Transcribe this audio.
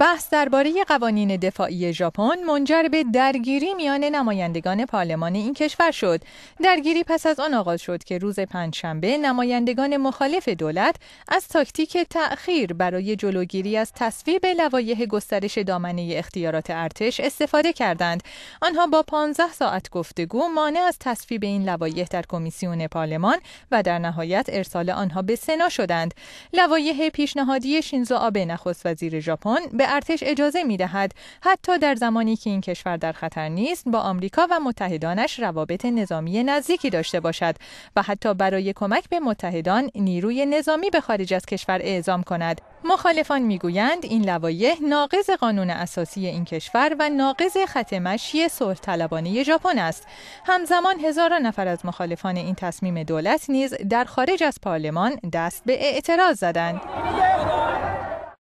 بحث درباره قوانین دفاعی ژاپن منجر به درگیری میان نمایندگان پارلمان این کشور شد. درگیری پس از آن آغاز شد که روز پنجشنبه نمایندگان مخالف دولت از تاکتیک تأخیر برای جلوگیری از تصویب لوایح گسترش دامنه اختیارات ارتش استفاده کردند. آنها با 15 ساعت گفتگو مانع از تصویب این لوایح در کمیسیون پارلمان و در نهایت ارسال آنها به سنا شدند. لوایح پیشنهادی شینزو آبه نخست وزیر ژاپن به ارتش اجازه می دهد حتی در زمانی که این کشور در خطر نیست با آمریکا و متحدانش روابط نظامی نزدیکی داشته باشد و حتی برای کمک به متحدان نیروی نظامی به خارج از کشور اعزام کند مخالفان میگویند این لوایح ناقض قانون اساسی این کشور و ناقض خط مشی صلح طلبانه ژاپن است همزمان هزاران نفر از مخالفان این تصمیم دولت نیز در خارج از پارلمان دست به اعتراض زدند